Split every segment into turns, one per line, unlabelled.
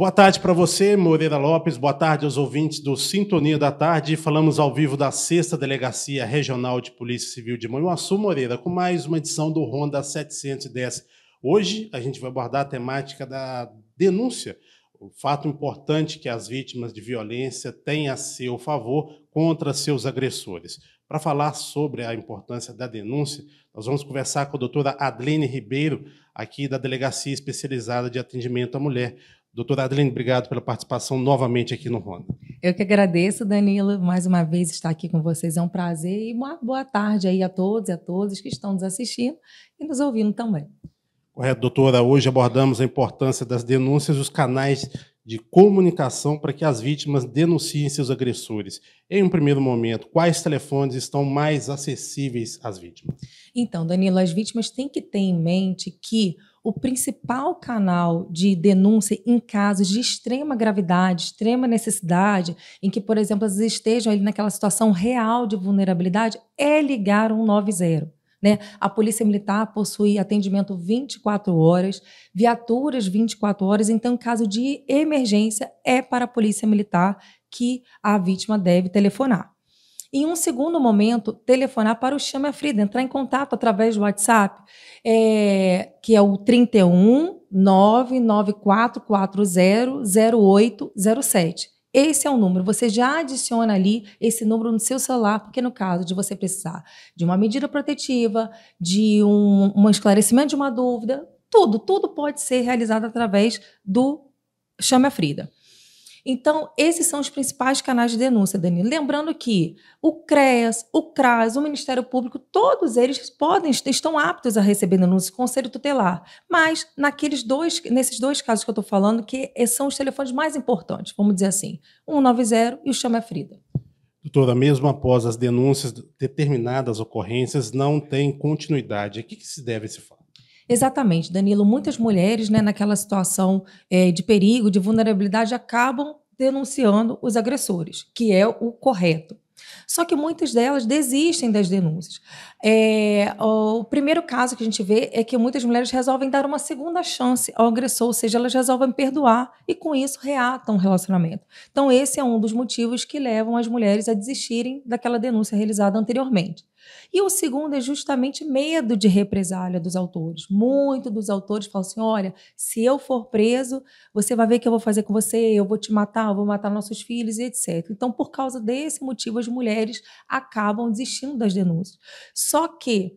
Boa tarde para você, Moreira Lopes. Boa tarde aos ouvintes do Sintonia da Tarde. Falamos ao vivo da Sexta Delegacia Regional de Polícia Civil de Manhuaçu, Moreira, com mais uma edição do Ronda 710. Hoje a gente vai abordar a temática da denúncia, o fato importante que as vítimas de violência têm a seu favor contra seus agressores. Para falar sobre a importância da denúncia, nós vamos conversar com a doutora Adlene Ribeiro, aqui da Delegacia Especializada de Atendimento à Mulher. Doutora Adeline, obrigado pela participação novamente aqui no Ronda.
Eu que agradeço, Danilo, mais uma vez estar aqui com vocês. É um prazer e uma boa tarde aí a todos e a todas que estão nos assistindo e nos ouvindo também.
Correto, doutora. Hoje abordamos a importância das denúncias e os canais de comunicação para que as vítimas denunciem seus agressores. Em um primeiro momento, quais telefones estão mais acessíveis às vítimas?
Então, Danilo, as vítimas têm que ter em mente que o principal canal de denúncia em casos de extrema gravidade, extrema necessidade, em que, por exemplo, elas estejam ali naquela situação real de vulnerabilidade, é ligar 190. Né? A Polícia Militar possui atendimento 24 horas, viaturas 24 horas, então, caso de emergência, é para a Polícia Militar que a vítima deve telefonar. Em um segundo momento, telefonar para o Chame a Frida, entrar em contato através do WhatsApp, é, que é o 31 0807. Esse é o número, você já adiciona ali esse número no seu celular, porque no caso de você precisar de uma medida protetiva, de um, um esclarecimento de uma dúvida, tudo, tudo pode ser realizado através do Chame a Frida. Então, esses são os principais canais de denúncia, Dani. Lembrando que o CREAS, o CRAS, o Ministério Público, todos eles podem estão aptos a receber denúncia, Conselho Tutelar. Mas naqueles dois, nesses dois casos que eu estou falando, que são os telefones mais importantes, vamos dizer assim, 190 e o Chama é Frida.
Doutora, mesmo após as denúncias, determinadas ocorrências não têm continuidade. O que, que se deve a esse fato?
Exatamente, Danilo. Muitas mulheres, né, naquela situação é, de perigo, de vulnerabilidade, acabam denunciando os agressores, que é o correto. Só que muitas delas desistem das denúncias. É, o primeiro caso que a gente vê é que muitas mulheres resolvem dar uma segunda chance ao agressor, ou seja, elas resolvem perdoar e com isso reatam o relacionamento. Então, esse é um dos motivos que levam as mulheres a desistirem daquela denúncia realizada anteriormente. E o segundo é justamente medo de represália dos autores. Muito dos autores falam assim: olha, se eu for preso, você vai ver o que eu vou fazer com você, eu vou te matar, eu vou matar nossos filhos etc. Então, por causa desse motivo, as mulheres acabam desistindo das denúncias. Só que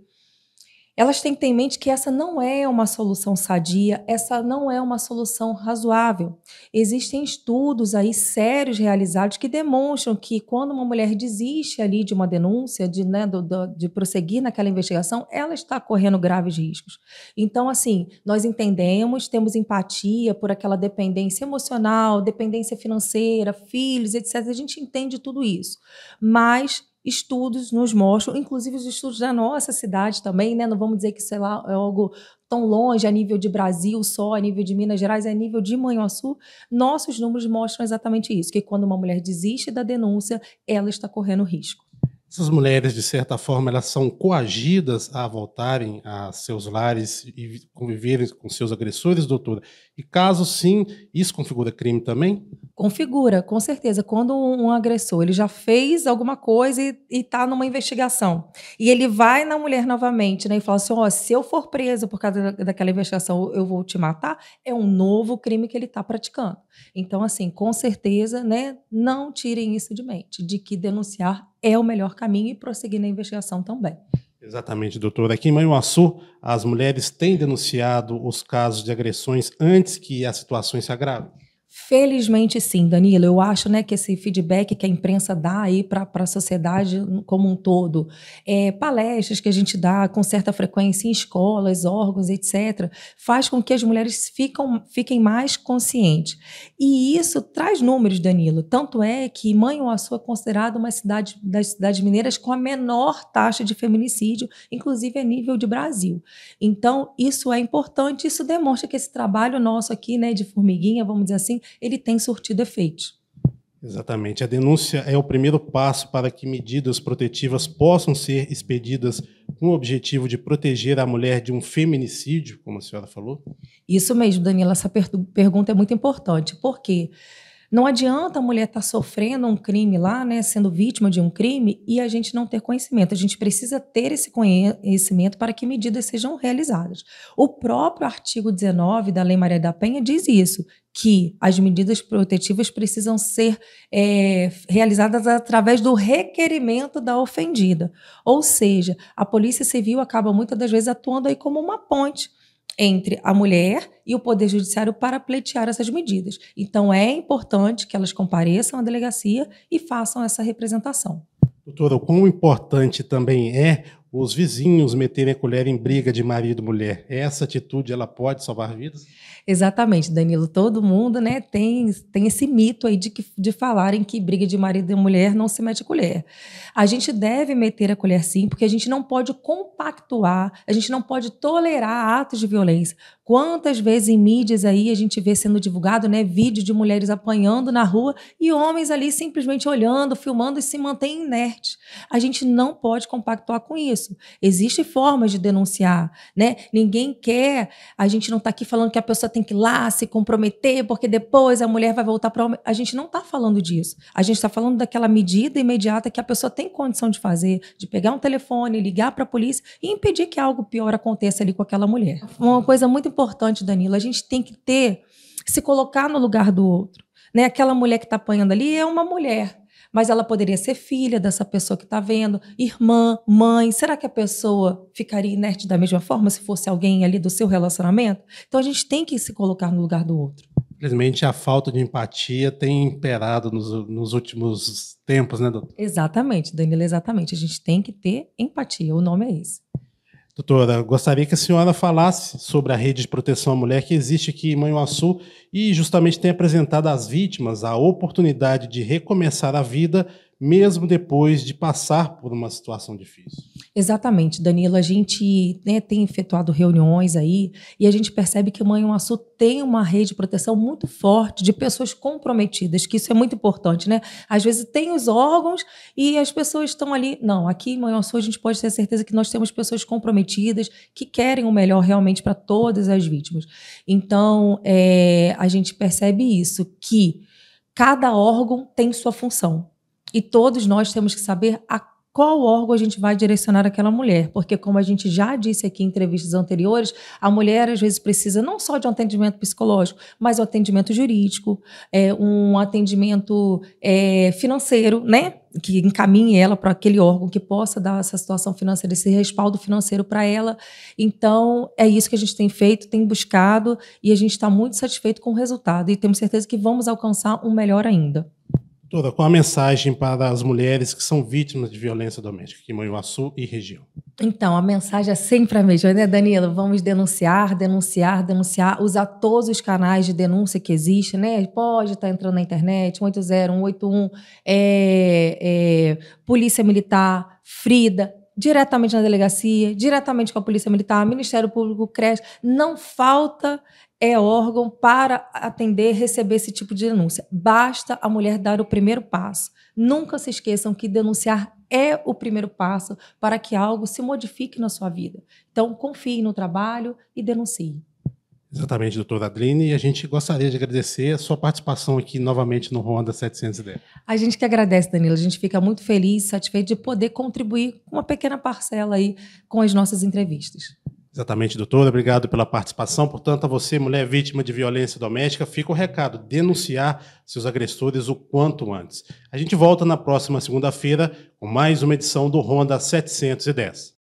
elas têm que ter em mente que essa não é uma solução sadia, essa não é uma solução razoável. Existem estudos aí sérios realizados que demonstram que quando uma mulher desiste ali de uma denúncia, de, né, do, do, de prosseguir naquela investigação, ela está correndo graves riscos. Então, assim, nós entendemos, temos empatia por aquela dependência emocional, dependência financeira, filhos, etc. A gente entende tudo isso. Mas estudos nos mostram, inclusive os estudos da nossa cidade também, né? Não vamos dizer que, sei é lá, é algo tão longe a nível de Brasil só, a nível de Minas Gerais, é a nível de Manhuaçu. Nossos números mostram exatamente isso, que quando uma mulher desiste da denúncia, ela está correndo risco.
Essas mulheres, de certa forma, elas são coagidas a voltarem a seus lares e conviverem com seus agressores, doutora? E caso sim, isso configura crime também?
Configura, com certeza. Quando um agressor ele já fez alguma coisa e está numa investigação, e ele vai na mulher novamente né, e fala assim: ó, oh, se eu for preso por causa daquela investigação, eu vou te matar, é um novo crime que ele está praticando. Então, assim, com certeza, né, não tirem isso de mente, de que denunciar é o melhor caminho e prosseguir na investigação também.
Exatamente, doutora. Aqui em Manhuaçu, as mulheres têm denunciado os casos de agressões antes que as situações se agravem?
Felizmente sim, Danilo. Eu acho né, que esse feedback que a imprensa dá aí para a sociedade como um todo, é, palestras que a gente dá com certa frequência em escolas, órgãos, etc., faz com que as mulheres ficam, fiquem mais conscientes. E isso traz números, Danilo. Tanto é que Oaçu é considerada uma cidade das cidades mineiras com a menor taxa de feminicídio, inclusive a nível de Brasil. Então, isso é importante, isso demonstra que esse trabalho nosso aqui, né, de formiguinha, vamos dizer assim, ele tem surtido efeito.
Exatamente. A denúncia é o primeiro passo para que medidas protetivas possam ser expedidas com o objetivo de proteger a mulher de um feminicídio, como a senhora falou?
Isso mesmo, Danila. Essa per pergunta é muito importante. Por quê? Não adianta a mulher estar tá sofrendo um crime lá, né, sendo vítima de um crime, e a gente não ter conhecimento. A gente precisa ter esse conhecimento para que medidas sejam realizadas. O próprio artigo 19 da Lei Maria da Penha diz isso, que as medidas protetivas precisam ser é, realizadas através do requerimento da ofendida. Ou seja, a Polícia Civil acaba muitas das vezes atuando aí como uma ponte entre a mulher e o Poder Judiciário para pleitear essas medidas. Então, é importante que elas compareçam à delegacia e façam essa representação.
Doutora, o quão importante também é os vizinhos meterem a colher em briga de marido e mulher. Essa atitude ela pode salvar vidas?
Exatamente, Danilo. Todo mundo né, tem, tem esse mito aí de, que, de falarem que briga de marido e mulher não se mete a colher. A gente deve meter a colher sim, porque a gente não pode compactuar, a gente não pode tolerar atos de violência. Quantas vezes em mídias aí a gente vê sendo divulgado né, vídeo de mulheres apanhando na rua e homens ali simplesmente olhando, filmando e se mantém inerte. A gente não pode compactuar com isso isso. Existem formas de denunciar, né? Ninguém quer, a gente não está aqui falando que a pessoa tem que ir lá se comprometer, porque depois a mulher vai voltar para a gente não está falando disso. A gente está falando daquela medida imediata que a pessoa tem condição de fazer, de pegar um telefone, ligar para a polícia e impedir que algo pior aconteça ali com aquela mulher. Uma coisa muito importante, Danilo, a gente tem que ter se colocar no lugar do outro. Né? Aquela mulher que está apanhando ali é uma mulher mas ela poderia ser filha dessa pessoa que está vendo, irmã, mãe. Será que a pessoa ficaria inerte da mesma forma se fosse alguém ali do seu relacionamento? Então a gente tem que se colocar no lugar do outro.
Infelizmente, a falta de empatia tem imperado nos, nos últimos tempos, né, doutor?
Exatamente, Danilo, exatamente. A gente tem que ter empatia, o nome é esse.
Doutora, gostaria que a senhora falasse sobre a rede de proteção à mulher que existe aqui em Manhuaçu e justamente tem apresentado às vítimas a oportunidade de recomeçar a vida mesmo depois de passar por uma situação difícil.
Exatamente, Danilo. A gente né, tem efetuado reuniões aí e a gente percebe que o Manhuaçu tem uma rede de proteção muito forte de pessoas comprometidas, que isso é muito importante, né? Às vezes tem os órgãos e as pessoas estão ali. Não, aqui em Manhuaçu a gente pode ter certeza que nós temos pessoas comprometidas que querem o melhor realmente para todas as vítimas. Então, é, a gente percebe isso, que cada órgão tem sua função. E todos nós temos que saber a qual órgão a gente vai direcionar aquela mulher, porque como a gente já disse aqui em entrevistas anteriores, a mulher às vezes precisa não só de um atendimento psicológico, mas um atendimento jurídico, é, um atendimento é, financeiro, né? Que encaminhe ela para aquele órgão que possa dar essa situação financeira, esse respaldo financeiro para ela. Então, é isso que a gente tem feito, tem buscado e a gente está muito satisfeito com o resultado e temos certeza que vamos alcançar um melhor ainda.
Doutora, qual a mensagem para as mulheres que são vítimas de violência doméstica em Moiuaçu e região?
Então, a mensagem é sempre a mesma, né, Danilo? Vamos denunciar, denunciar, denunciar, usar todos os canais de denúncia que existem, né? Pode estar tá entrando na internet, 80181, é, é, Polícia Militar, Frida, diretamente na delegacia, diretamente com a Polícia Militar, Ministério Público, creche. Não falta é órgão para atender, receber esse tipo de denúncia. Basta a mulher dar o primeiro passo. Nunca se esqueçam que denunciar é o primeiro passo para que algo se modifique na sua vida. Então, confie no trabalho e denuncie.
Exatamente, doutora Adline, e a gente gostaria de agradecer a sua participação aqui novamente no Ronda 710.
A gente que agradece, Danilo, a gente fica muito feliz, satisfeito de poder contribuir com uma pequena parcela aí com as nossas entrevistas.
Exatamente, doutora. Obrigado pela participação. Portanto, a você, mulher vítima de violência doméstica, fica o recado: denunciar seus agressores o quanto antes. A gente volta na próxima segunda-feira com mais uma edição do Ronda 710.